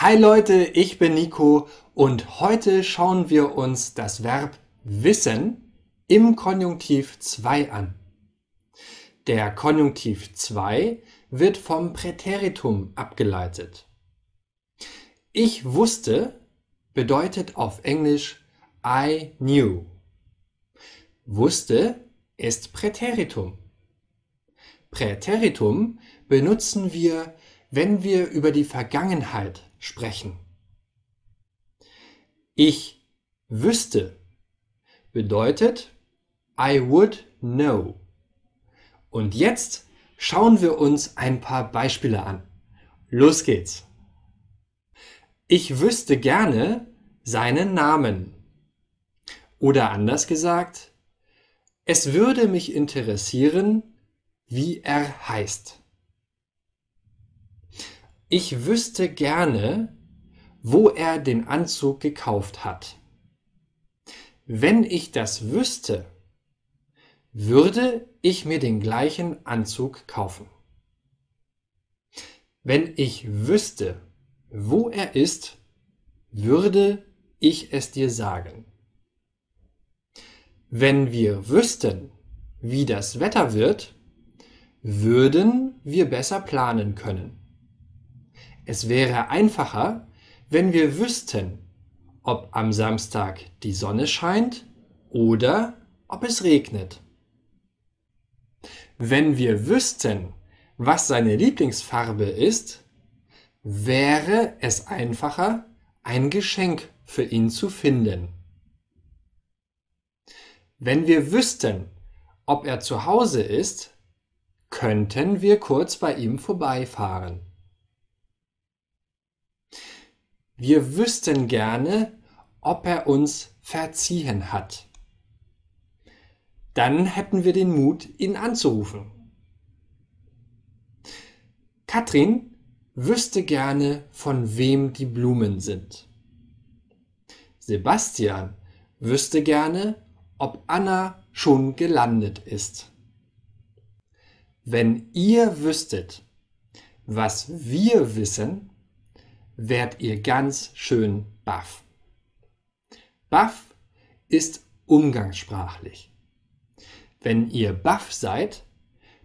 Hi Leute, ich bin Nico und heute schauen wir uns das Verb wissen im Konjunktiv 2 an. Der Konjunktiv 2 wird vom Präteritum abgeleitet. Ich wusste bedeutet auf Englisch I knew. Wusste ist Präteritum. Präteritum benutzen wir, wenn wir über die Vergangenheit sprechen. Ich wüsste bedeutet I would know. Und jetzt schauen wir uns ein paar Beispiele an. Los geht's. Ich wüsste gerne seinen Namen. Oder anders gesagt, es würde mich interessieren, wie er heißt. Ich wüsste gerne, wo er den Anzug gekauft hat. Wenn ich das wüsste, würde ich mir den gleichen Anzug kaufen. Wenn ich wüsste, wo er ist, würde ich es dir sagen. Wenn wir wüssten, wie das Wetter wird, würden wir besser planen können. Es wäre einfacher, wenn wir wüssten, ob am Samstag die Sonne scheint oder ob es regnet. Wenn wir wüssten, was seine Lieblingsfarbe ist, wäre es einfacher, ein Geschenk für ihn zu finden. Wenn wir wüssten, ob er zu Hause ist, könnten wir kurz bei ihm vorbeifahren. Wir wüssten gerne, ob er uns verziehen hat. Dann hätten wir den Mut, ihn anzurufen. Katrin wüsste gerne, von wem die Blumen sind. Sebastian wüsste gerne, ob Anna schon gelandet ist. Wenn ihr wüsstet, was wir wissen, werdet ihr ganz schön baff. Baff ist umgangssprachlich. Wenn ihr baff seid,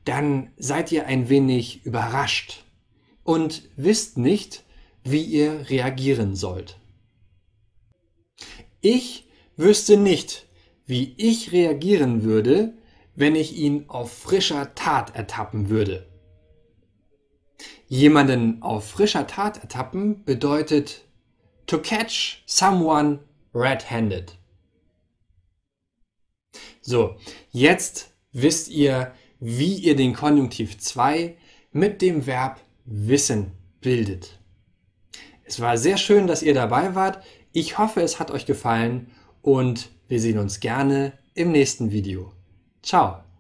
dann seid ihr ein wenig überrascht und wisst nicht, wie ihr reagieren sollt. Ich wüsste nicht, wie ich reagieren würde, wenn ich ihn auf frischer Tat ertappen würde. Jemanden auf frischer Tat ertappen bedeutet to catch someone red-handed. So, jetzt wisst ihr, wie ihr den Konjunktiv 2 mit dem Verb wissen bildet. Es war sehr schön, dass ihr dabei wart. Ich hoffe, es hat euch gefallen und wir sehen uns gerne im nächsten Video. Ciao!